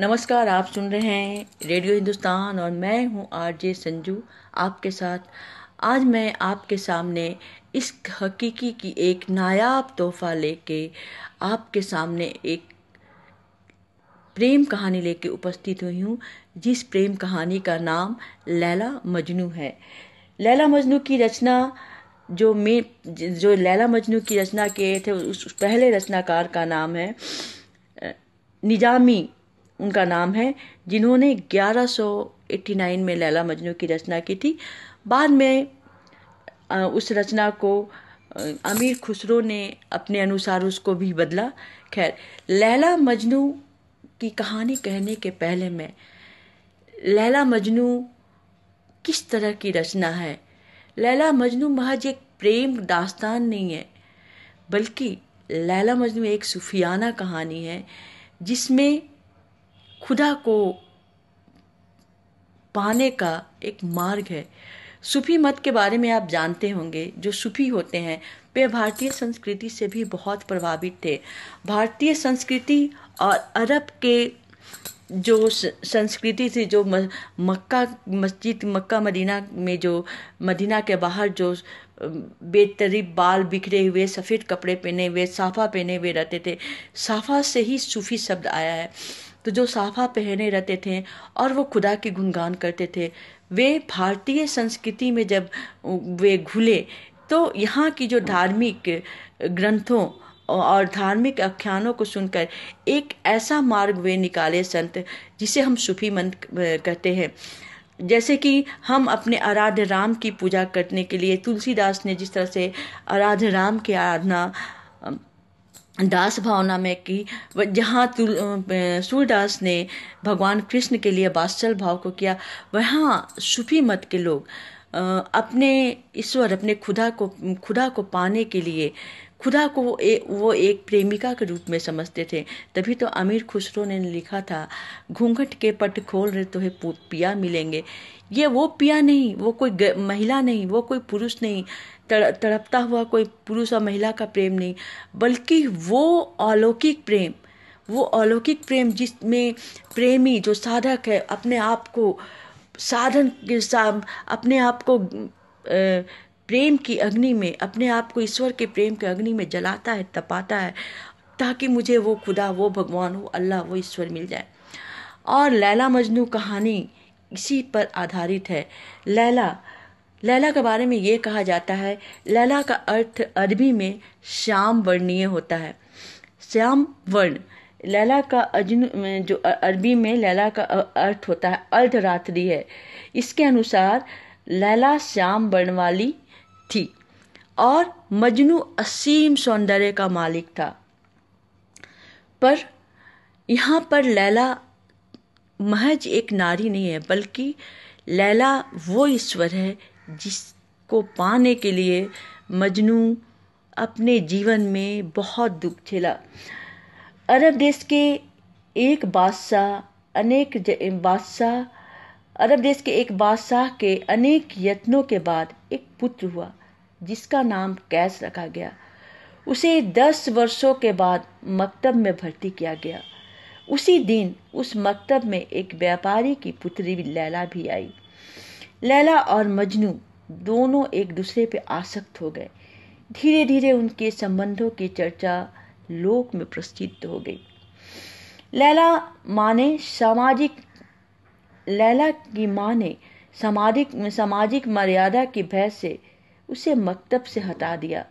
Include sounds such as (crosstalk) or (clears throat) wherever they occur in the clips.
नमस्कार आप सुन रहे हैं रेडियो हिंदुस्तान और मैं हूं आरजे संजू आपके साथ आज मैं आपके सामने इस हकीकी की एक नायाब तोहफा लेके आपके सामने एक प्रेम कहानी लेके उपस्थित हुई हूँ जिस प्रेम कहानी का नाम लैला मजनू है लैला मजनू की रचना जो मे जो लैला मजनू की रचना किए थे उस पहले रचनाकार का नाम है निजामी उनका नाम है जिन्होंने 1189 में लैला मजनू की रचना की थी बाद में उस रचना को अमीर खुसरो ने अपने अनुसार उसको भी बदला खैर लैला मजनू की कहानी कहने के पहले मैं लैला मजनू किस तरह की रचना है लैला मजनू महज एक प्रेम दास्तान नहीं है बल्कि लैला मजनू एक सूफियाना कहानी है जिसमें खुदा को पाने का एक मार्ग है सूफी मत के बारे में आप जानते होंगे जो सूफी होते हैं वे भारतीय संस्कृति से भी बहुत प्रभावित थे भारतीय संस्कृति और अरब के जो संस्कृति थी जो मक्का मस्जिद मक्का मदीना में जो मदीना के बाहर जो बेतरीब बाल बिखरे हुए सफ़ेद कपड़े पहने हुए साफा पहने हुए रहते थे साफा से ही सूफी शब्द आया है तो जो साफा पहने रहते थे और वो खुदा के गुणगान करते थे वे भारतीय संस्कृति में जब वे घुले तो यहाँ की जो धार्मिक ग्रंथों और धार्मिक आख्यानों को सुनकर एक ऐसा मार्ग वे निकाले संत जिसे हम सूफी मन कहते हैं जैसे कि हम अपने आराध्य राम की पूजा करने के लिए तुलसीदास ने जिस तरह से आराध्य राम की आराधना दास भावना में की जहाँ सूरदास ने भगवान कृष्ण के लिए बात्सल भाव को किया वहाँ सूफी मत के लोग अपने ईश्वर अपने खुदा को खुदा को पाने के लिए खुदा को वो, ए, वो एक प्रेमिका के रूप में समझते थे तभी तो अमीर खुसरो ने लिखा था घूंघट के पट खोल रहे तो है पिया मिलेंगे ये वो पिया नहीं वो कोई महिला नहीं वो कोई पुरुष नहीं तड़ तड़पता हुआ कोई पुरुष और महिला का प्रेम नहीं बल्कि वो अलौकिक प्रेम वो अलौकिक प्रेम जिसमें प्रेमी जो साधक है अपने आप को साधन के साम अपने आप को प्रेम की अग्नि में अपने आप को ईश्वर के प्रेम के अग्नि में जलाता है तपाता है ताकि मुझे वो खुदा वो भगवान वो अल्लाह वो ईश्वर मिल जाए और लैला मजनू कहानी इसी पर आधारित है लैला लैला के बारे में ये कहा जाता है लैला का अर्थ अरबी में श्याम वर्णीय होता है श्याम वर्ण लैला का अजन जो अरबी में लैला का अर्थ होता है अर्धरात्रि है इसके अनुसार लैला श्याम वर्ण वाली थी और मजनू असीम सौंदर्य का मालिक था पर यहाँ पर लैला महज एक नारी नहीं है बल्कि लैला वो ईश्वर है जिसको पाने के लिए मजनू अपने जीवन में बहुत दुख झेला अरब देश के एक बादशाह अनेक बादशाह अरब देश के एक बादशाह के अनेक यत्नों के बाद एक पुत्र हुआ जिसका नाम कैस रखा गया उसे दस वर्षों के बाद मकतब में भर्ती किया गया उसी दिन उस मकतब में एक व्यापारी की पुत्री लैला भी आई लैला और मजनू दोनों एक दूसरे पर आसक्त हो गए धीरे धीरे उनके संबंधों की चर्चा लोक में प्रसिद्ध हो गई लैला माँ ने सामाजिक लैला की माँ ने सामाजिक सामाजिक मर्यादा की भय से उसे मकतब से हटा दिया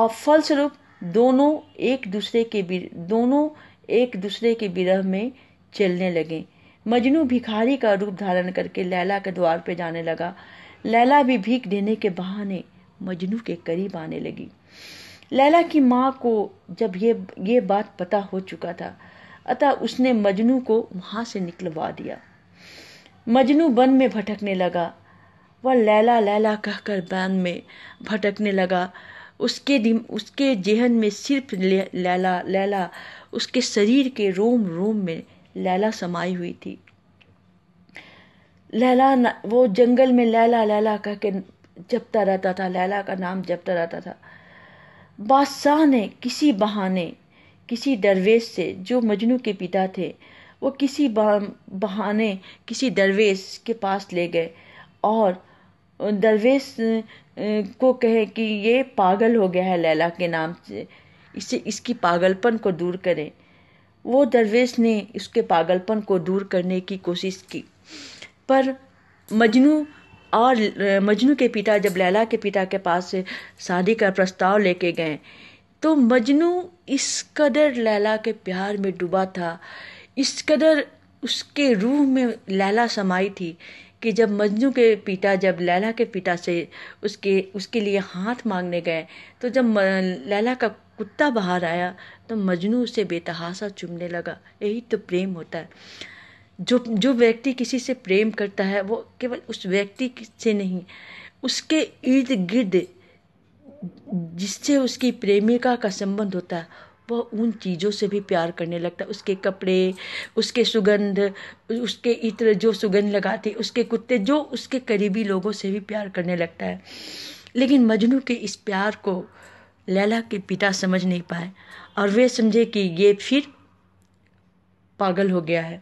और फलस्वरूप दोनों एक दूसरे के दोनों एक दूसरे के विरह में चलने लगे मजनू भिखारी का रूप धारण करके लैला के द्वार पर जाने लगा लैला भी भीख देने के बहाने मजनू के करीब आने लगी लैला की माँ को जब ये ये बात पता हो चुका था अतः उसने मजनू को वहाँ से निकलवा दिया मजनू वन में भटकने लगा वह लैला लैला कहकर वन में भटकने लगा उसके दिम उसके जेहन में सिर्फ लैला लैला उसके शरीर के रोम रोम में लैला समाई हुई थी लैला वो जंगल में लैला लैला कह के जपता रहता था लैला का नाम जपता रहता था बादशाह ने किसी बहाने किसी दरवेश से जो मजनू के पिता थे वो किसी बहाने किसी दरवेश के पास ले गए और दरवेश को कहे कि ये पागल हो गया है लैला के नाम से इसे इसकी पागलपन को दूर करें वो दरवेश ने उसके पागलपन को दूर करने की कोशिश की पर मजनू और मजनू के पिता जब लैला के पिता के पास से शादी का प्रस्ताव लेके गए तो मजनू इस कदर लैला के प्यार में डूबा था इस कदर उसके रूह में लैला समाई थी कि जब मजनू के पिता जब लैला के पिता से उसके उसके लिए हाथ मांगने गए तो जब लैला का कुत्ता बाहर आया तो मजनू उसे बेतहासा चुमने लगा यही तो प्रेम होता है जो जो व्यक्ति किसी से प्रेम करता है वो केवल उस व्यक्ति से नहीं उसके इर्द गिर्द जिससे उसकी प्रेमिका का संबंध होता है वह उन चीज़ों से भी प्यार करने लगता है उसके कपड़े उसके सुगंध उसके इत्र जो सुगंध लगाती उसके कुत्ते जो उसके करीबी लोगों से भी प्यार करने लगता है लेकिन मजनू के इस प्यार को लैला के पिता समझ नहीं पाए और वे समझे कि ये फिर पागल हो गया है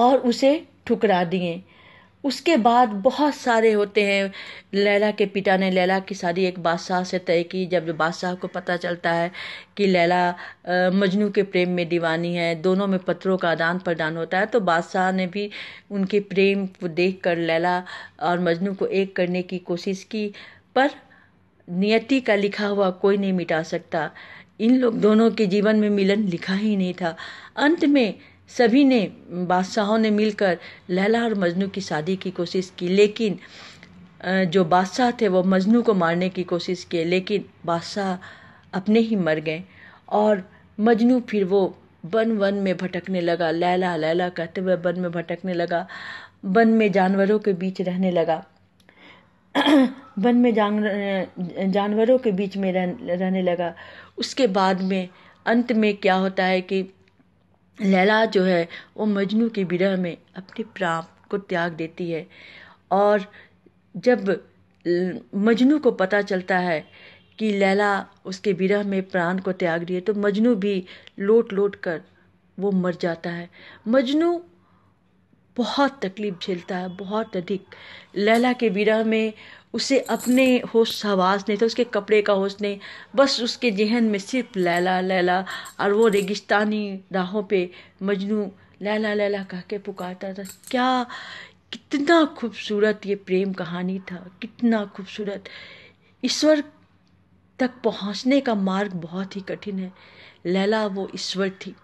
और उसे ठुकरा दिए उसके बाद बहुत सारे होते हैं लैला के पिता ने लैला की शादी एक बादशाह से तय की जब बादशाह को पता चलता है कि लैला मजनू के प्रेम में दीवानी है दोनों में पत्रों का आदान प्रदान होता है तो बादशाह ने भी उनके प्रेम को देखकर लैला और मजनू को एक करने की कोशिश की पर नियति का लिखा हुआ कोई नहीं मिटा सकता इन लोग दोनों के जीवन में मिलन लिखा ही नहीं था अंत में सभी ने बादशाहों ने मिलकर लैला और मजनू की शादी की कोशिश की लेकिन जो बादशाह थे वो मजनू को मारने की कोशिश किए लेकिन बादशाह अपने ही मर गए और मजनू फिर वो वन वन में भटकने लगा लैला लैला कहते हुए वन में भटकने लगा वन में जानवरों के बीच रहने लगा (clears throat) वन में जान जानवरों के बीच में रह रहने लगा उसके बाद में अंत में क्या होता है कि लैला जो है वो मजनू की विरह में अपने प्राण को त्याग देती है और जब मजनू को पता चलता है कि लैला उसके विरह में प्राण को त्याग रही है तो मजनू भी लोट लोट कर वो मर जाता है मजनू बहुत तकलीफ झेलता है बहुत अधिक लैला के विरह में उसे अपने होश हवास नहीं था उसके कपड़े का होश नहीं बस उसके जहन में सिर्फ लैला लैला और वो रेगिस्तानी राहों पे मजनू लैला लैला कह के पुकारता था क्या कितना खूबसूरत ये प्रेम कहानी था कितना खूबसूरत ईश्वर तक पहुंचने का मार्ग बहुत ही कठिन है लैला वो ईश्वर थी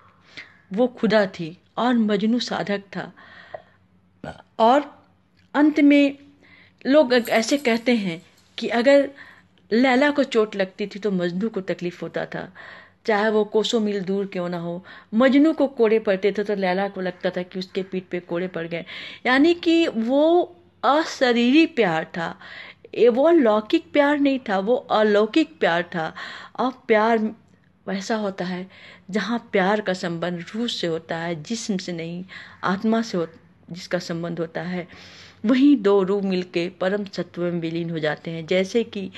वो खुदा थी और मजनू साधक था और अंत में लोग ऐसे कहते हैं कि अगर लैला को चोट लगती थी तो मजनू को तकलीफ होता था चाहे वो कोसों मील दूर क्यों ना हो मजनू को कोड़े पड़ते थे तो लैला को लगता था कि उसके पीठ पे कोड़े पड़ गए यानी कि वो अशरीरी प्यार था वो लौकिक प्यार नहीं था वो अलौकिक प्यार था और प्यार वैसा होता है जहाँ प्यार का संबंध रूह से होता है जिस्म से नहीं आत्मा से होता जिसका संबंध होता है वही दो रूप मिलके परम सत्व में विलीन हो जाते हैं जैसे कि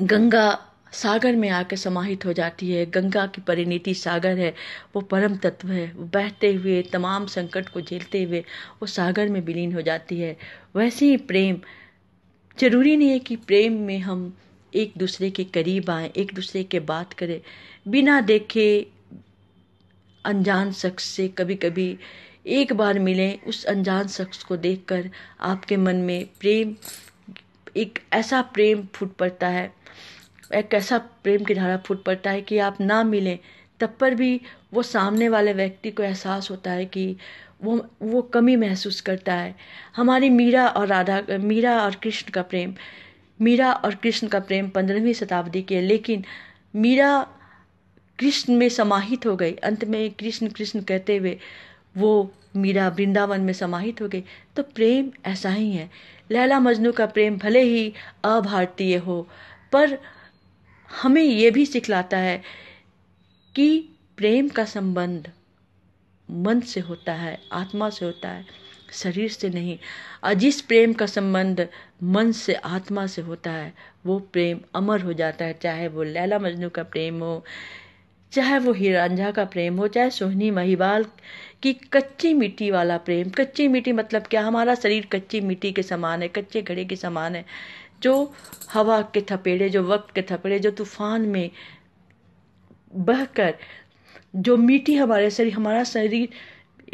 गंगा सागर में आकर समाहित हो जाती है गंगा की परिणति सागर है वो परम तत्व है वो बहते हुए तमाम संकट को झेलते हुए वो सागर में विलीन हो जाती है वैसे ही प्रेम जरूरी नहीं है कि प्रेम में हम एक दूसरे के करीब आए एक दूसरे के बात करें बिना देखे अनजान शख्स से कभी कभी एक बार मिलें उस अनजान शख्स को देखकर आपके मन में प्रेम एक ऐसा प्रेम फूट पड़ता है एक ऐसा प्रेम की धारा फूट पड़ता है कि आप ना मिलें तब पर भी वो सामने वाले व्यक्ति को एहसास होता है कि वो वो कमी महसूस करता है हमारी मीरा और राधा मीरा और कृष्ण का प्रेम मीरा और कृष्ण का प्रेम पंद्रहवीं शताब्दी के लेकिन मीरा कृष्ण में समाहित हो गई अंत में कृष्ण कृष्ण कहते हुए वो मीरा वृंदावन में समाहित हो गई तो प्रेम ऐसा ही है लैला मजनू का प्रेम भले ही अभारतीय हो पर हमें ये भी सिखलाता है कि प्रेम का संबंध मन से होता है आत्मा से होता है शरीर से नहीं और जिस प्रेम का संबंध मन से आत्मा से होता है वो प्रेम अमर हो जाता है चाहे वो लैला मजनू का प्रेम हो चाहे वो हिरांझा का प्रेम हो चाहे सोहनी महिबाल की कच्ची मिट्टी वाला प्रेम कच्ची मिट्टी मतलब क्या हमारा शरीर कच्ची मिट्टी के समान है कच्चे घड़े के समान है जो हवा के थपेड़े जो वक्त के थपेड़े जो तूफान में बहकर जो मिट्टी हमारे शरीर हमारा शरीर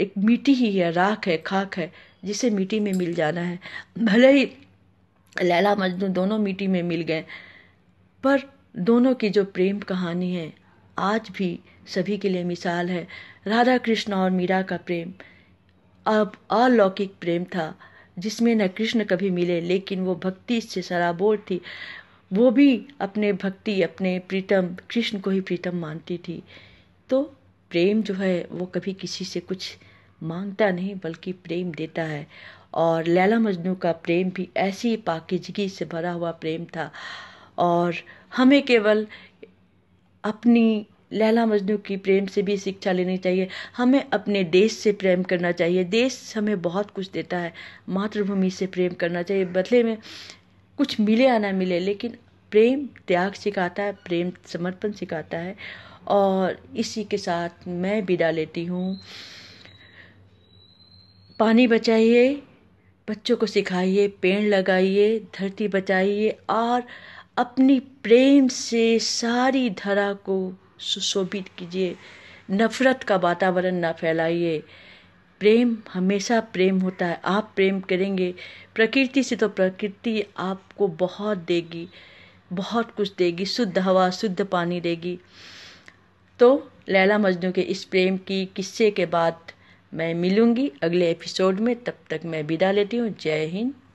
एक मिट्टी ही है राख है खाक है जिसे मिट्टी में मिल जाना है भले ही लैला मजनू दोनों मिट्टी में मिल गए पर दोनों की जो प्रेम कहानी है आज भी सभी के लिए मिसाल है राधा कृष्ण और मीरा का प्रेम अब अलौकिक प्रेम था जिसमें न कृष्ण कभी मिले लेकिन वो भक्ति से सराबोर थी वो भी अपने भक्ति अपने प्रीतम कृष्ण को ही प्रीतम मानती थी तो प्रेम जो है वो कभी किसी से कुछ मांगता नहीं बल्कि प्रेम देता है और लैला मजनू का प्रेम भी ऐसी पाकिजगी से भरा हुआ प्रेम था और हमें केवल अपनी लैला मजनू की प्रेम से भी शिक्षा लेनी चाहिए हमें अपने देश से प्रेम करना चाहिए देश हमें बहुत कुछ देता है मातृभूमि से प्रेम करना चाहिए बदले में कुछ मिले या ना मिले लेकिन प्रेम त्याग सिखाता है प्रेम समर्पण सिखाता है और इसी के साथ मैं विदा लेती हूँ पानी बचाइए बच्चों को सिखाइए पेड़ लगाइए धरती बचाइए और अपनी प्रेम से सारी धरा को सुशोभित कीजिए नफरत का वातावरण ना फैलाइए प्रेम हमेशा प्रेम होता है आप प्रेम करेंगे प्रकृति से तो प्रकृति आपको बहुत देगी बहुत कुछ देगी शुद्ध हवा शुद्ध पानी देगी तो लैला मजनू के इस प्रेम की किस्से के बाद मैं मिलूंगी अगले एपिसोड में तब तक मैं विदा लेती हूँ जय हिंद